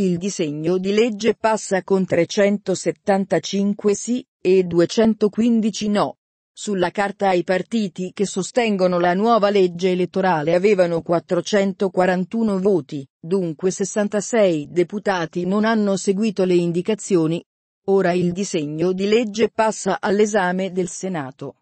Il disegno di legge passa con 375 sì e 215 no. Sulla carta i partiti che sostengono la nuova legge elettorale avevano 441 voti, dunque 66 deputati non hanno seguito le indicazioni. Ora il disegno di legge passa all'esame del Senato.